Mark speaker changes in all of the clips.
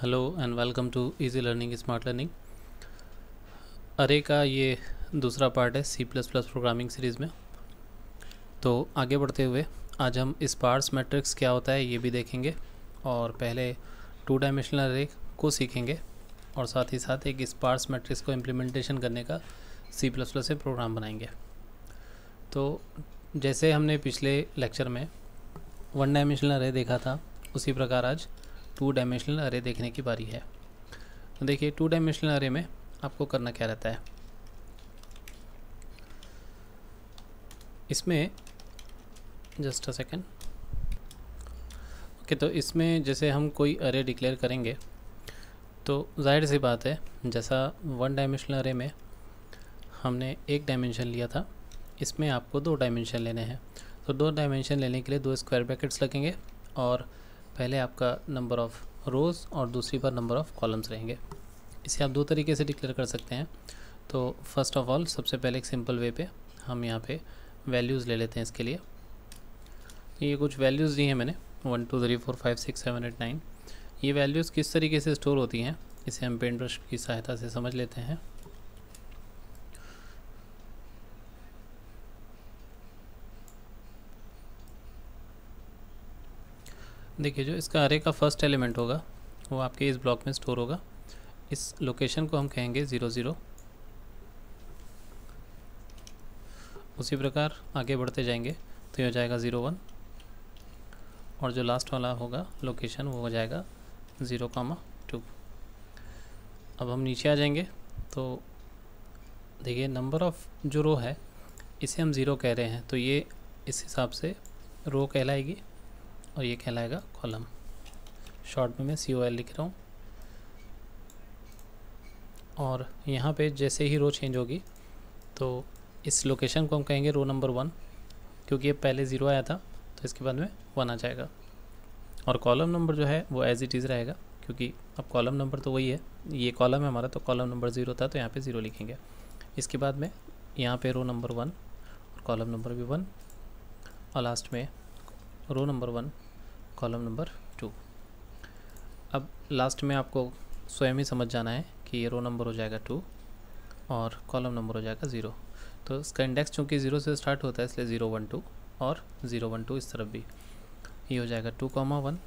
Speaker 1: hello and welcome to easy learning smart learning array का ये दूसरा पार्ट है C plus plus programming series में तो आगे बढ़ते हुए आज हम स्पार्स मैट्रिक्स क्या होता है ये भी देखेंगे और पहले टू डायमेंशनल अरे को सीखेंगे और साथ ही साथ एक स्पार्स मैट्रिक्स को इम्प्लीमेंटेशन करने का सी प्लस प्लस से प्रोग्राम बनाएंगे तो जैसे हमने पिछले लेक्चर में वन डायमेंशनल अरे देखा था उसी प्रकार आज टू डायमेंशनल अरे देखने की बारी है तो देखिए टू डायमेंशनल अरे में आपको करना क्या रहता है इसमें जस्ट अ सेकेंड ओके तो इसमें जैसे हम कोई अरे डिक्लेयर करेंगे तो जाहिर सी बात है जैसा वन डायमेंशनल अरे में हमने एक डायमेंशन लिया था इसमें आपको दो डायमेंशन लेने हैं तो दो डायमेंशन लेने के लिए दो स्क्वायर ब्रैकेट्स लगेंगे और पहले आपका नंबर ऑफ़ रोज़ और दूसरी बार नंबर ऑफ़ कॉलम्स रहेंगे इसे आप दो तरीके से डिक्लेयर कर सकते हैं तो फर्स्ट ऑफ़ ऑल सबसे पहले एक सिंपल वे पे हम यहाँ पे वैल्यूज़ ले लेते हैं इसके लिए ये कुछ वैल्यूज़ दी हैं मैंने one two three four five six seven eight nine ये वैल्यूज़ किस तरीके से स्टोर होती हैं इसे हम पेंट ब्रश की सहायता से समझ लेते हैं देखिए जो इसका अरे का फर्स्ट एलिमेंट होगा वो आपके इस ब्लॉक में स्टोर होगा इस लोकेशन को हम कहेंगे ज़ीरो ज़ीरो उसी प्रकार आगे बढ़ते जाएंगे तो ये हो जाएगा ज़ीरो वन और जो लास्ट वाला होगा लोकेशन वो हो जाएगा ज़ीरो कामा टू अब हम नीचे आ जाएंगे तो देखिए नंबर ऑफ़ जो रो है इसे हम ज़ीरो कह रहे हैं तो ये इस हिसाब से रो कहलाएगी और ये कहलाएगा कॉलम शॉर्ट में मैं सी ओ एल लिख रहा हूँ और यहाँ पे जैसे ही रो चेंज होगी तो इस लोकेशन को हम कहेंगे रो नंबर वन क्योंकि ये पहले ज़ीरो आया था तो इसके बाद में वन आ जाएगा और कॉलम नंबर जो है वो एज़ इट इज़ रहेगा क्योंकि अब कॉलम नंबर तो वही है ये कॉलम है हमारा तो कॉलम नंबर ज़ीरो था तो यहाँ पे ज़ीरो लिखेंगे इसके बाद में यहाँ पे रो नंबर वन और कॉलम नंबर भी वन और लास्ट में row number one column number two अब लास्ट में आपको स्वयं ही समझ जाना है कि ये रो नंबर हो जाएगा टू और कॉलम नंबर हो जाएगा ज़ीरो तो इसका इंडेक्स चूँकि ज़ीरो से स्टार्ट होता है इसलिए ज़ीरो वन टू और ज़ीरो वन टू इस तरफ भी ये हो जाएगा टू कॉमा वन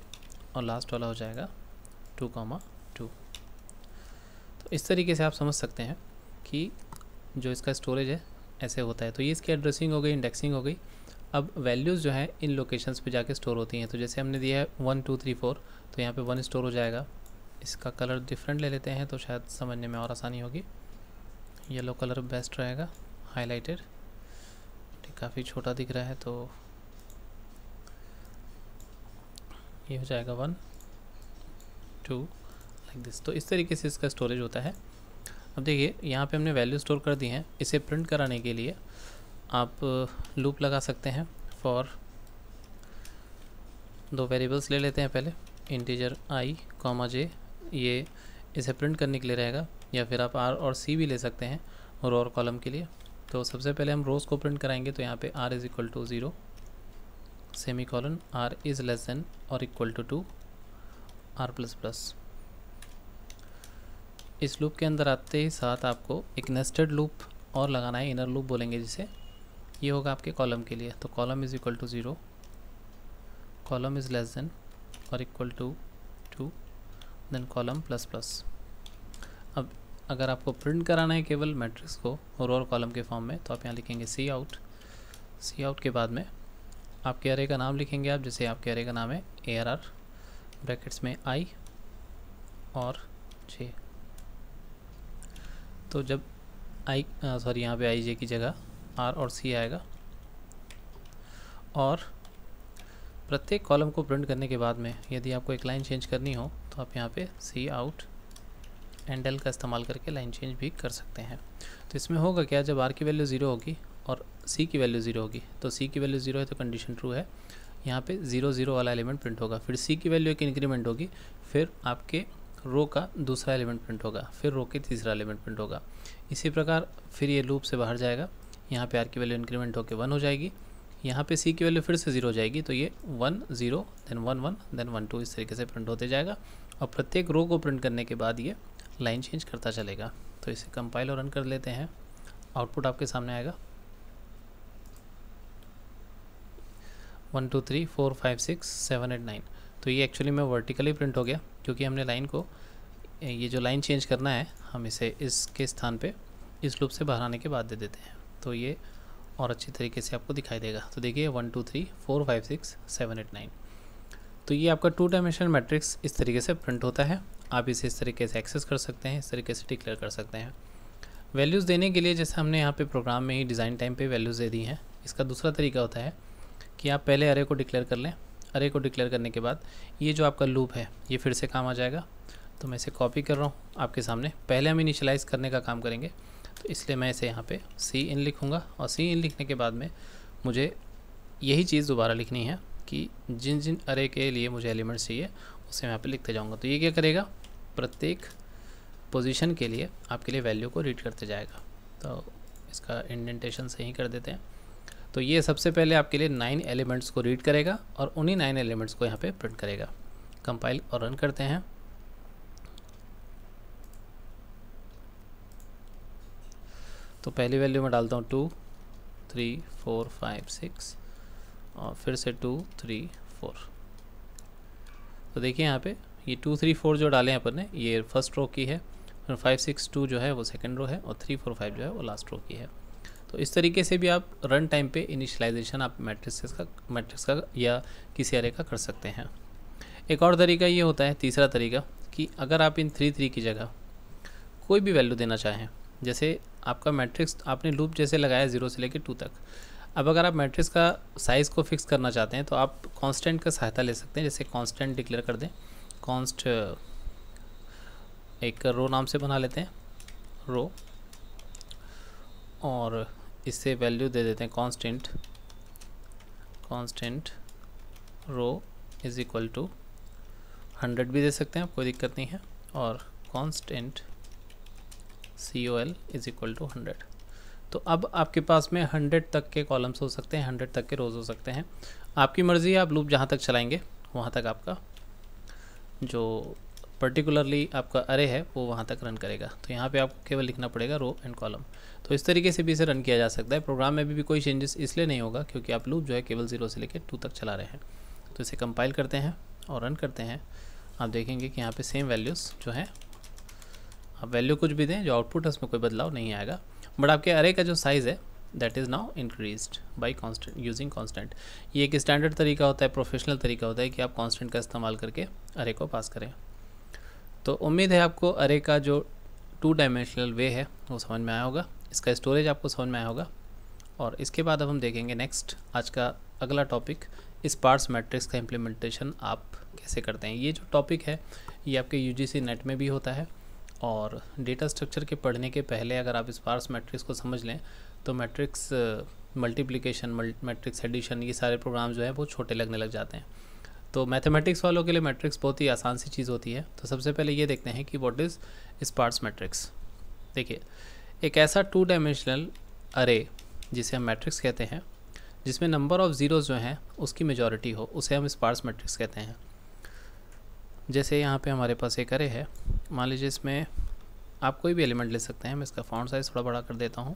Speaker 1: और लास्ट वाला हो जाएगा टू कॉमा टू तो इस तरीके से आप समझ सकते हैं कि जो इसका स्टोरेज है ऐसे होता है तो ये इसकी एड्रेसिंग हो गई इंडेक्सिंग हो गई अब वैल्यूज़ जो है इन लोकेशंस पे जाके स्टोर होती हैं तो जैसे हमने दिया है वन टू थ्री फोर तो यहाँ पे वन स्टोर हो जाएगा इसका कलर डिफरेंट ले लेते हैं तो शायद समझने में और आसानी होगी येलो कलर बेस्ट रहेगा हाईलाइटेड ठीक काफ़ी छोटा दिख रहा है तो ये हो जाएगा वन टू लाइक दिस तो इस तरीके से इसका स्टोरेज होता है अब देखिए यहाँ पे हमने वैल्यू स्टोर कर दी हैं इसे प्रिंट कराने के लिए आप लूप लगा सकते हैं फॉर दो वेरिएबल्स ले लेते हैं पहले इंटीजर आई कॉमा जे ये इसे प्रिंट करने के लिए रहेगा या फिर आप आर और सी भी ले सकते हैं रो और कॉलम के लिए तो सबसे पहले हम रोज़ को प्रिंट कराएंगे तो यहाँ पे R is equal to zero semi colon R is less than और equal to two R plus plus इस लूप के अंदर आते ही साथ आपको एक नेस्टेड लूप और लगाना है इनर लूप बोलेंगे जिसे ये होगा आपके कॉलम के लिए तो column is equal to zero column is less than और equal to two then column plus plus अब अगर आपको प्रिंट कराना है केवल मैट्रिक्स को और और कॉलम के फॉर्म में तो आप यहाँ लिखेंगे सी आउट सी आउट के बाद में आपके अरे का नाम लिखेंगे आप जैसे आपके अरे का नाम है ए आर आर ब्रैकेट्स में आई और छ तो जब आई सॉरी यहाँ पे आई जे की जगह आर और सी आएगा और प्रत्येक कॉलम को प्रिंट करने के बाद में यदि आपको एक लाइन चेंज करनी हो तो आप यहाँ पे सी आउट एंड एल का इस्तेमाल करके लाइन चेंज भी कर सकते हैं तो इसमें होगा क्या जब आर की वैल्यू ज़ीरो होगी और सी की वैल्यू ज़ीरो होगी तो सी की वैल्यू ज़ीरो है तो कंडीशन ट्रू है यहाँ पे ज़ीरो ज़ीरो वाला एलिमेंट प्रिंट होगा फिर सी की वैल्यू एक इंक्रीमेंट होगी फिर आपके रो का दूसरा एलिमेंट प्रिंट होगा फिर रो के तीसरा एलिमेंट प्रिंट होगा इसी प्रकार फिर ये लूप से बाहर जाएगा यहाँ पे आर की वैल्यू इंक्रीमेंट होकर वन हो जाएगी यहाँ पे सी की वैल्यू फिर से जीरो हो जाएगी तो ये one zero then one one then one two इस तरीके से प्रिंट होते जाएगा और प्रत्येक रो को प्रिंट करने के बाद ये लाइन चेंज करता चलेगा तो इसे कंपाइल और रन कर लेते हैं आउटपुट आपके सामने आएगा one two three four five six seven eight nine तो ये एक्चुअली में वर्टिकली प्रिंट हो गया क्योंकि हमने लाइन को ये जो लाइन चेंज करना है हम इसे इसके स्थान पे इस लूप से बाहर आने के बाद दे देते हैं तो ये और अच्छी तरीके से आपको दिखाई देगा तो देखिए one two three four five six seven eight nine तो ये आपका टू डायमेंशनल मैट्रिक्स इस तरीके से प्रिंट होता है आप इसे इस तरीके से एक्सेस कर सकते हैं इस तरीके से डिक्लेयर कर सकते हैं वैल्यूज़ देने के लिए जैसे हमने यहाँ पे प्रोग्राम में ही डिज़ाइन टाइम पे वैल्यूज़ दे दी हैं इसका दूसरा तरीका होता है कि आप पहले अरे को डिक्लेयर कर लें अरे को डिक्लेयर करने के बाद ये जो आपका लूप है ये फिर से काम आ जाएगा तो मैं इसे कॉपी कर रहा हूँ आपके सामने पहले हम इनिशलाइज़ करने का काम करेंगे तो इसलिए मैं इसे यहाँ पे सी इन लिखूँगा और सी इन लिखने के बाद में मुझे यही चीज़ दोबारा लिखनी है कि जिन जिन अरे के लिए मुझे एलिमेंट्स चाहिए उसे मैं यहाँ पे लिखते जाऊँगा तो ये क्या करेगा प्रत्येक पोजीशन के लिए आपके लिए वैल्यू को रीड करते जाएगा तो इसका इंडेंटेशन से कर देते हैं तो ये सबसे पहले आपके लिए नाइन एलिमेंट्स को रीड करेगा और उन्हीं नाइन एलिमेंट्स को यहाँ पे प्रिंट करेगा कंपाइल और रन करते हैं तो पहली वैल्यू में डालता हूँ two three four five six और फिर से टू थ्री फोर तो देखिए यहाँ पे ये टू थ्री फोर जो डाले हैं अपन ने ये फर्स्ट रो की है फिर फाइव सिक्स टू जो है वो सेकेंड रो है और थ्री फोर फाइव जो है वो लास्ट रो की है तो इस तरीके से भी आप रन टाइम पे इनिशलाइजेशन आप मैट्रिक्स का मैट्रिक्स का या किसी अरे का कर सकते हैं एक और तरीका ये होता है तीसरा तरीका कि अगर आप इन थ्री थ्री की जगह कोई भी वैल्यू देना चाहें जैसे आपका मैट्रिक्स आपने लूप जैसे लगाया ज़ीरो से लेकर टू तक अब अगर आप मैट्रिक्स का साइज़ को फिक्स करना चाहते हैं तो आप कांस्टेंट का सहायता ले सकते हैं जैसे कांस्टेंट डिक्लेयर कर दें कांस्ट एक रो नाम से बना लेते हैं रो और इससे वैल्यू दे देते हैं constant constant row is equal to hundred भी दे सकते हैं कोई दिक्कत नहीं है और constant C O L is equal to hundred तो अब आपके पास में हंड्रेड तक के कॉलम्स हो सकते हैं हंड्रेड तक के रोज़ हो सकते हैं आपकी मर्ज़ी आप लूप जहाँ तक चलाएंगे वहाँ तक आपका जो पर्टिकुलरली आपका अरे है वो वहाँ तक रन करेगा तो यहाँ पे आपको केवल लिखना पड़ेगा रो एंड कॉलम तो इस तरीके से भी इसे रन किया जा सकता है प्रोग्राम में भी, भी कोई चेंजेस इसलिए नहीं होगा क्योंकि आप लूप जो है केवल जीरो से लेकर टू तक चला रहे हैं तो इसे कंपाइल करते हैं और रन करते हैं आप देखेंगे कि यहाँ पर सेम वैल्यूज़ जो हैं आप वैल्यू कुछ भी दें जो आउटपुट है उसमें कोई बदलाव नहीं आएगा बट आपके अरे का जो साइज़ है that is now increase by constant using constant ये एक स्टैंडर्ड तरीका होता है प्रोफेशनल तरीका होता है कि आप कॉन्स्टेंट का इस्तेमाल करके अरे को पास करें तो उम्मीद है आपको अरे का जो टू डायमेंशनल वे है वो समझ में आया होगा इसका स्टोरेज आपको समझ में आया होगा और इसके बाद अब हम देखेंगे नेक्स्ट आज का अगला टॉपिक इस पार्ट्स मैट्रिक्स का इम्प्लीमेंटेशन आप कैसे करते हैं ये जो टॉपिक है ये आपके यूजीसी नेट में भी होता है और डेटा स्ट्रक्चर के पढ़ने के पहले अगर आप स्पार्स मैट्रिक्स को समझ लें तो मैट्रिक्स मल्टीप्लिकेशन मैट्रिक्स एडिशन ये सारे प्रोग्राम जो है वो छोटे लगने लग जाते हैं तो मैथमेटिक्स वालों के लिए मैट्रिक्स बहुत ही आसान सी चीज़ होती है तो सबसे पहले ये देखते हैं कि वॉट इज़ स्पार्स मैट्रिक्स देखिए एक ऐसा टू डायमेंशनल अरे जिसे हम मैट्रिक्स कहते हैं जिसमें नंबर ऑफ़ ज़ीरोज जो हैं उसकी मेजॉरिटी हो उसे हम स्पार्स मैट्रिक्स कहते हैं जैसे यहाँ पे हमारे पास एक अरे है मान लीजिए इसमें आप कोई भी एलिमेंट ले सकते हैं मैं इसका फाउंड साइज़ थोड़ा बड़ा कर देता हूँ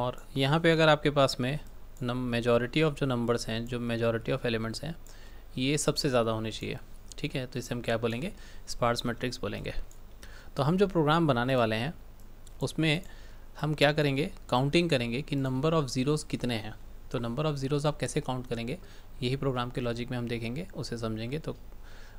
Speaker 1: और यहाँ पे अगर आपके पास में नम मेजॉरिटी ऑफ जो नंबर्स हैं जो मेजॉरिटी ऑफ एलिमेंट्स हैं ये सबसे ज़्यादा होने चाहिए ठीक है तो इसे हम क्या बोलेंगे स्पार्स मैट्रिक्स बोलेंगे तो हम जो प्रोग्राम बनाने वाले हैं उसमें हम क्या करेंगे काउंटिंग करेंगे कि नंबर ऑफ़ ज़ीरोज़ कितने हैं तो नंबर ऑफ़ ज़ीरोज़ आप कैसे काउंट करेंगे यही प्रोग्राम के लॉजिक में हम देखेंगे उसे समझेंगे तो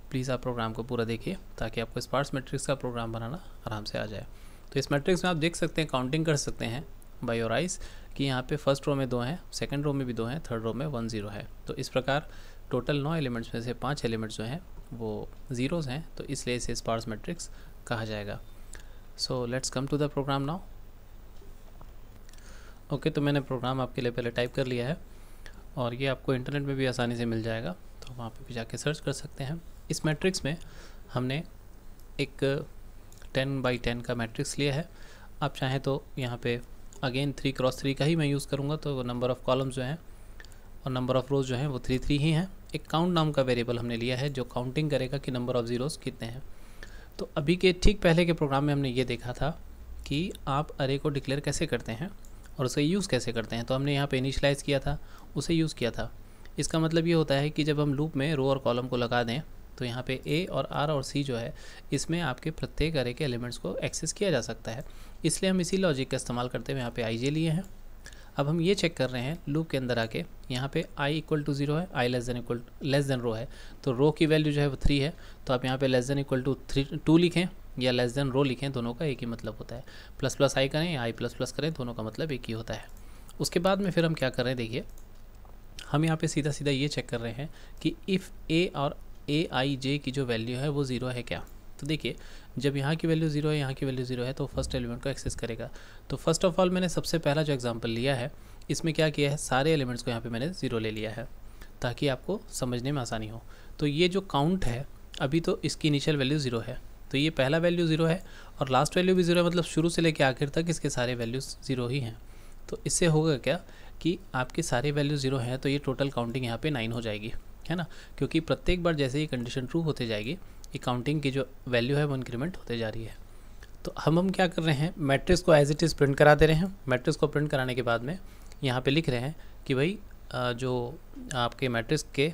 Speaker 1: प्लीज़ आप प्रोग्राम को पूरा देखिए ताकि आपको स्पार्स मैट्रिक्स का प्रोग्राम बनाना आराम से आ जाए तो इस मैट्रिक्स में आप देख सकते हैं काउंटिंग कर सकते हैं बाई और आइस कि यहाँ पे फर्स्ट रो में दो हैं सेकंड रो में भी दो हैं थर्ड रो में वन ज़ीरो है तो इस प्रकार टोटल नौ एलिमेंट्स में से पाँच एलिमेंट्स जो हैं वो ज़ीरोज़ हैं तो इसलिए इसे स्पार्स मैट्रिक्स कहा जाएगा so let's come to the program now okay तो मैंने प्रोग्राम आपके लिए पहले टाइप कर लिया है और ये आपको इंटरनेट में भी आसानी से मिल जाएगा तो वहाँ पे भी जाके सर्च कर सकते हैं इस मैट्रिक्स में हमने एक टेन बाई टेन का मैट्रिक्स लिया है आप चाहें तो यहाँ पे अगेन थ्री क्रॉस थ्री का ही मैं यूज़ करूँगा तो नंबर ऑफ़ कॉलम्स जो हैं और नंबर ऑफ़ रोज़ जो हैं वो थ्री थ्री ही हैं एक काउंट नाम का वेरिएबल हमने लिया है जो काउंटिंग करेगा कि नंबर ऑफ़ ज़ीरोज़ कितने हैं तो अभी के ठीक पहले के प्रोग्राम में हमने ये देखा था कि आप अरे को डिक्लेयर कैसे करते हैं और उसका यूज़ कैसे करते हैं तो हमने यहाँ पे इनिशलाइज़ किया था उसे यूज़ किया था इसका मतलब ये होता है कि जब हम लूप में रो और कॉलम को लगा दें तो यहाँ पे ए और आर और सी जो है इसमें आपके प्रत्येक अरे के एलिमेंट्स को एक्सेस किया जा सकता है इसलिए हम इसी लॉजिक का इस्तेमाल करते हुए यहाँ पर आई जे लिए हैं अब हम ये चेक कर रहे हैं लूप के अंदर आके यहाँ पे आई इक्वल टू जीरो है I less than equal less than row है तो रो की वैल्यू जो है वो थ्री है तो आप यहाँ पे less than equal to three two लिखें या लेस देन रो लिखें दोनों का एक ही मतलब होता है प्लस प्लस आई करें या आई प्लस प्लस करें दोनों का मतलब एक ही होता है उसके बाद में फिर हम क्या कर रहे हैं देखिए हम यहाँ पे सीधा सीधा ये चेक कर रहे हैं कि इफ़ ए और ए आई जे की जो वैल्यू है वो ज़ीरो है क्या तो देखिए जब यहाँ की वैल्यू ज़ीरो है यहाँ की वैल्यू ज़ीरो है तो फर्स्ट एलिमेंट को एक्सेस करेगा तो फर्स्ट ऑफ ऑल मैंने सबसे पहला जो एग्जाम्पल लिया है इसमें क्या किया है सारे एलिमेंट्स को यहाँ पर मैंने ज़ीरो ले लिया है ताकि आपको समझने में आसानी हो तो ये जो काउंट है अभी तो इसकी इनिशियल वैल्यू ज़ीरो है तो ये पहला वैल्यू ज़ीरो है और लास्ट वैल्यू भी ज़ीरो है मतलब शुरू से लेकर आखिर तक इसके सारे वैल्यूज़ ज़ीरो ही हैं तो इससे होगा क्या कि आपके सारे वैल्यू ज़ीरो हैं तो ये टोटल काउंटिंग यहाँ पे नाइन हो जाएगी है ना क्योंकि प्रत्येक बार जैसे ये कंडीशन ट्रू होते जाएगी ये काउंटिंग की जो वैल्यू है वो इंक्रीमेंट होते जा रही है तो हम हम क्या कर रहे हैं मैट्रिक्स को एज इट इज़ प्रिंट करा दे रहे हैं मैट्रिक्स को प्रिंट कराने के बाद में यहाँ पर लिख रहे हैं कि भाई जो आपके मैट्रिक्स के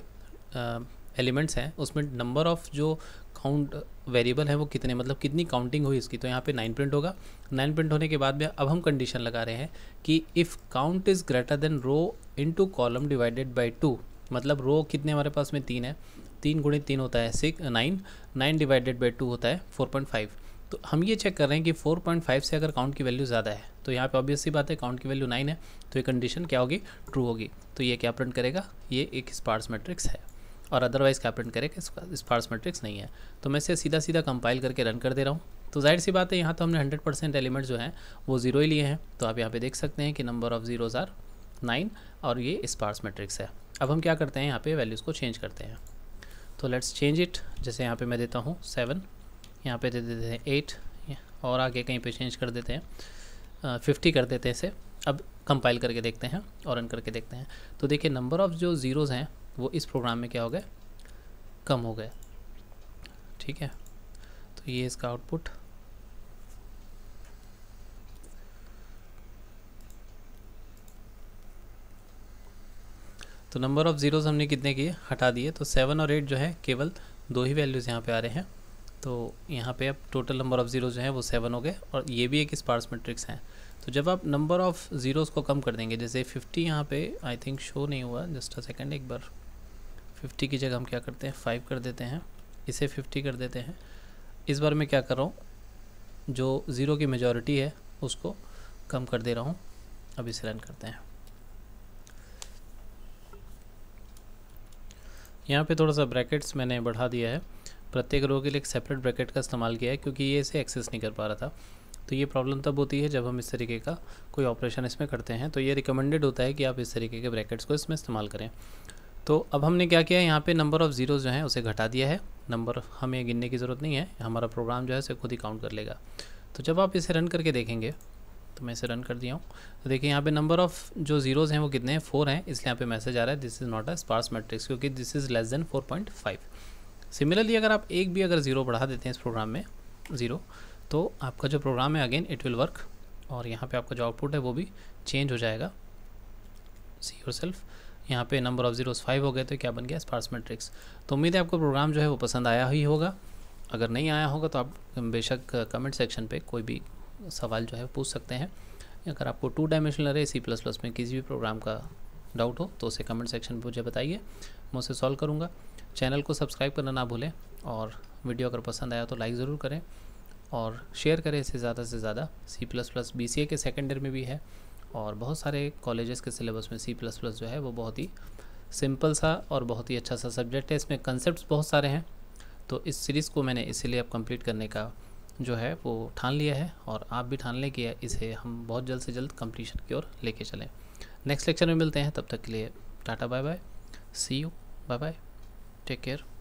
Speaker 1: एलिमेंट्स हैं उसमें नंबर ऑफ़ जो काउंट वेरिएबल है वो कितने मतलब कितनी काउंटिंग हुई इसकी तो यहाँ पे नाइन प्रिंट होगा नाइन प्रिंट होने के बाद में अब हम कंडीशन लगा रहे हैं कि if count is greater than row into column divided by two मतलब रो कितने हमारे पास में तीन है तीन गुणे तीन होता है six nine nine divided by two होता है फोर पॉइंट फाइव तो हम ये चेक कर रहे हैं कि 4.5 से अगर काउंट की वैल्यू ज़्यादा है तो यहाँ पे ऑब्वियस सी बात है काउंट की वैल्यू 9 है तो ये कंडीशन क्या होगी ट्रू होगी तो ये क्या प्रिंट करेगा ये एक स्पार्स मैट्रिक्स है और अदरवाइज़ प्रिंट करें कि स्पार्स मैट्रिक्स नहीं है तो मैं इसे सीधा सीधा कंपाइल करके रन कर दे रहा हूँ तो जाहिर सी बात है यहाँ तो हमने हंड्रेड परसेंट एलिमेंट जो है वो ज़ीरो ही लिए हैं तो आप यहाँ पे देख सकते हैं कि number of zeros are nine और ये स्पार्स मैट्रिक्स है अब हम क्या करते हैं यहाँ पे वैल्यूज़ को चेंज करते हैं तो लेट्स चेंज इट जैसे यहाँ पे मैं देता हूँ सेवन यहाँ पे दे देते हैं एट और आगे कहीं पर चेंज कर देते हैं फिफ्टी कर देते हैं इसे अब कंपाइल करके देखते हैं और रन करके देखते हैं तो देखिए नंबर ऑफ़ जो ज़ीरोज़ हैं वो इस प्रोग्राम में क्या हो गए कम हो गए ठीक है तो ये इसका आउटपुट तो नंबर ऑफ़ ज़ीरोज़ हमने कितने किए हटा दिए तो सेवन और एट जो है केवल दो ही वैल्यूज़ यहाँ पे आ रहे हैं तो यहाँ पे अब टोटल नंबर ऑफ़ ज़ीरोज़ जो है वो सेवन हो गए और ये भी एक स्पार्स मैट्रिक्स हैं तो जब आप नंबर ऑफ़ ज़ीरोज़ को कम कर देंगे जैसे फिफ्टी यहाँ पे आई थिंक शो नहीं हुआ जस्ट अ सेकेंड एक बार फिफ्टी की जगह हम क्या करते हैं फाइव कर देते हैं इसे फिफ्टी कर देते हैं इस बार मैं क्या कर रहा हूँ जो ज़ीरो की मेजॉरिटी है उसको कम कर दे रहा हूँ अब इसे रन करते हैं यहाँ पे थोड़ा सा ब्रैकेट्स मैंने बढ़ा दिया है प्रत्येक रो के लिए एक सेपरेट ब्रैकेट का इस्तेमाल किया है क्योंकि ये इसे एक्सेस नहीं कर पा रहा था तो ये प्रॉब्लम तब होती है जब हम इस तरीके का कोई ऑपरेशन इसमें करते हैं तो ये रिकमेंडेड होता है कि आप इस तरीके के ब्रैकेट्स को इसमें इस्तेमाल करें तो अब हमने क्या किया यहाँ पे नंबर ऑफ़ ज़ीरोज़ जो हैं उसे घटा दिया है नंबर हमें गिनने की ज़रूरत नहीं है हमारा प्रोग्राम जो है उसे खुद ही काउंट कर लेगा तो जब आप इसे रन करके देखेंगे तो मैं इसे रन कर दिया हूँ तो देखिए यहाँ पे नंबर ऑफ़ जो जीरोज़ हैं वो कितने हैं फोर हैं इसलिए यहाँ पे मैसेज आ रहा है this is not a sparse matrix क्योंकि this is less than four point five similarly अगर आप एक भी अगर ज़ीरो बढ़ा देते हैं इस प्रोग्राम में ज़ीरो तो आपका जो प्रोग्राम है अगेन इट विल वर्क और यहाँ पर आपका जो आउटपुट है वो भी चेंज हो जाएगा सी योर सेल्फ़ यहाँ पे नंबर ऑफ जीरोज़ फाइव हो गए तो क्या बन गया स्पार्स मैट्रिक्स तो उम्मीद है आपको प्रोग्राम जो है वो पसंद आया ही होगा अगर नहीं आया होगा तो आप बेशक कमेंट सेक्शन पे कोई भी सवाल जो है पूछ सकते हैं अगर आपको टू डायमेंशनल अरे सी प्लस प्लस में किसी भी प्रोग्राम का डाउट हो तो उसे कमेंट सेक्शन में मुझे बताइए मैं उसे सॉल्व करूँगा चैनल को सब्सक्राइब करना ना भूलें और वीडियो अगर पसंद आया तो लाइक ज़रूर करें और शेयर करें इसे ज़्यादा से ज़्यादा C plus plus B C A के सेकेंड ईयर में भी है और बहुत सारे कॉलेजेस के सिलेबस में सी प्लस प्लस जो है वो बहुत ही सिंपल सा और बहुत ही अच्छा सा सब्जेक्ट है इसमें कंसेप्ट बहुत सारे हैं तो इस सीरीज़ को मैंने इसीलिए अब कम्प्लीट करने का जो है वो ठान लिया है और आप भी ठान लें कि इसे हम बहुत जल्द से जल्द कम्प्लीशन की ओर लेके चलें नेक्स्ट लेक्चर में मिलते हैं तब तक के लिए tata bye bye see you bye bye take care